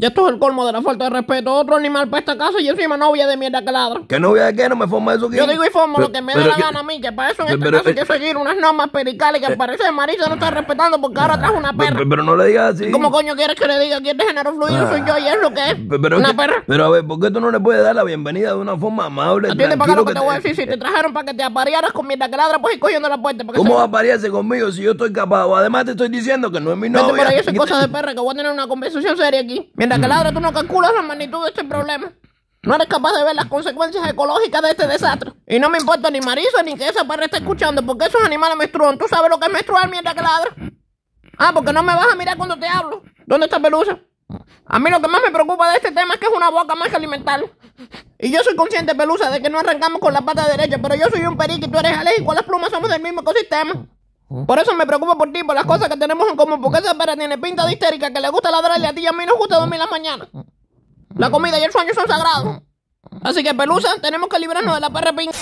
Ya esto es el colmo de la falta de respeto. Otro animal para esta casa y encima novia de mierda que ladra. ¿Qué novia de qué? No me forma eso. Yo digo y formo lo que me da la gana a mí, que para eso en esta pero, casa hay que seguir unas normas pericales que al eh. parece que Marisa no está respetando porque ahora trajo una perra. Pero, no le digas así. ¿Cómo coño quieres que le diga que este género fluido soy yo y es lo que es? una perra. Pero a ver, ¿por qué tú no le puedes dar la bienvenida de una forma amable? Atiende para lo que, te, voy a decir. Si te eh. trajeron para que te aparearas con mierda que ladra, pues ir cogiendo la puerta. ¿Cómo va aparearse conmigo si yo estoy capaz? Además te estoy diciendo que no es mi novia. Vete para ahí, esas cosas de perra que voy a tener una conversación seria aquí. Mientras que mm. ladra, tú no calculas la magnitud de este problema. No eres capaz de ver las consecuencias ecológicas de este desastre. Y no me importa ni Marisa ni que esa perra esté escuchando, porque esos animales menstruan. ¿Tú sabes lo que es menstruar mientras que ladra? Ah, porque no me vas a mirar cuando te hablo. ¿Dónde está Pelusa? A mí lo que más me preocupa de este tema es que es una boca más que alimentar. Y yo soy consciente, Pelusa, de que no arrancamos con la pata derecha, pero yo soy un perique y tú eres alérgico. Las plumas somos del mismo ecosistema. Por eso me preocupo por ti, por las cosas que tenemos en común, porque esa perra tiene pinta de histérica que le gusta ladrarle a ti y a mí nos gusta dormir las mañanas. La comida y el sueño son sagrados. Así que, pelusa, tenemos que librarnos de la perra pinta.